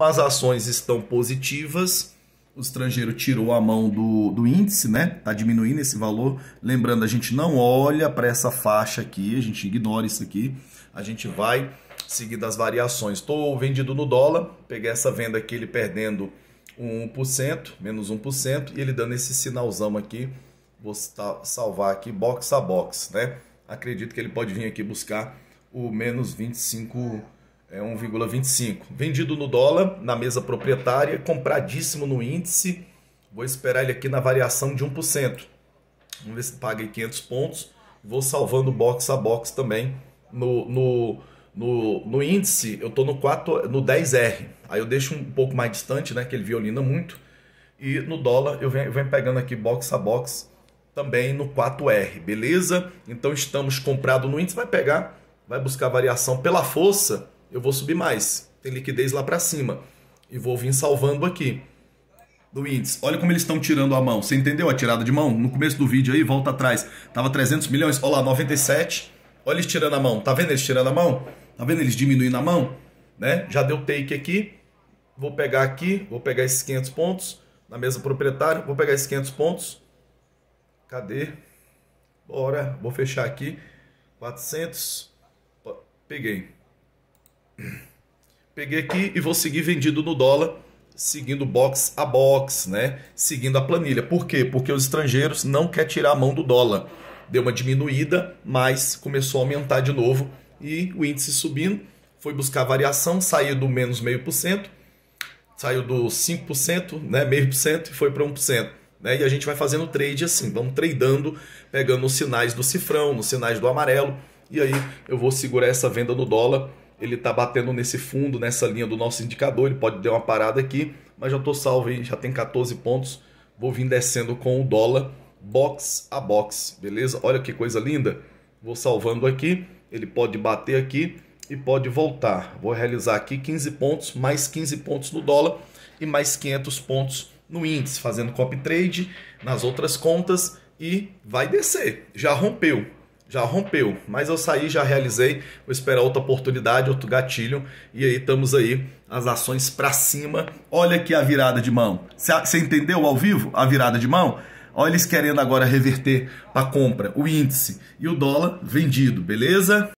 as ações estão positivas. O estrangeiro tirou a mão do, do índice, né? Está diminuindo esse valor. Lembrando, a gente não olha para essa faixa aqui, a gente ignora isso aqui. A gente vai seguir das variações. Estou vendido no dólar, peguei essa venda aqui, ele perdendo 1%, menos 1%, e ele dando esse sinalzão aqui. Vou salvar aqui box a box, né? Acredito que ele pode vir aqui buscar o menos 25% é 1,25. Vendido no dólar, na mesa proprietária, compradíssimo no índice. Vou esperar ele aqui na variação de 1%. Vamos ver se paga 500 pontos. Vou salvando box a box também. No, no, no, no índice, eu estou no, no 10R. Aí eu deixo um pouco mais distante, né, que ele violina muito. E no dólar, eu venho, eu venho pegando aqui box a box também no 4R, beleza? Então estamos comprado no índice, vai pegar, vai buscar variação pela força eu vou subir mais. Tem liquidez lá para cima. E vou vir salvando aqui do índice. Olha como eles estão tirando a mão. Você entendeu a tirada de mão? No começo do vídeo aí, volta atrás. Tava 300 milhões, olha lá, 97. Olha eles tirando a mão. Tá vendo eles tirando a mão? Tá vendo eles diminuindo a mão? Né? Já deu take aqui. Vou pegar aqui, vou pegar esses 500 pontos na mesa proprietária, vou pegar esses 500 pontos. Cadê? Bora, vou fechar aqui. 400. Peguei. Peguei aqui e vou seguir vendido no dólar, seguindo box a box, né? Seguindo a planilha. Por quê? Porque os estrangeiros não quer tirar a mão do dólar. Deu uma diminuída, mas começou a aumentar de novo e o índice subindo, foi buscar variação, saiu do menos meio por cento, saiu do 5%, né, meio por cento e foi para 1%. Né? E a gente vai fazendo trade assim, vamos tradando, pegando os sinais do cifrão, os sinais do amarelo, e aí eu vou segurar essa venda no dólar ele está batendo nesse fundo, nessa linha do nosso indicador, ele pode dar uma parada aqui, mas já estou salvo, aí, já tem 14 pontos, vou vir descendo com o dólar box a box, beleza? Olha que coisa linda, vou salvando aqui, ele pode bater aqui e pode voltar. Vou realizar aqui 15 pontos, mais 15 pontos no dólar e mais 500 pontos no índice, fazendo copy trade nas outras contas e vai descer, já rompeu, já rompeu, mas eu saí, já realizei, vou esperar outra oportunidade, outro gatilho, e aí estamos aí, as ações para cima. Olha aqui a virada de mão. Você entendeu ao vivo a virada de mão? Olha eles querendo agora reverter para compra o índice e o dólar vendido, beleza?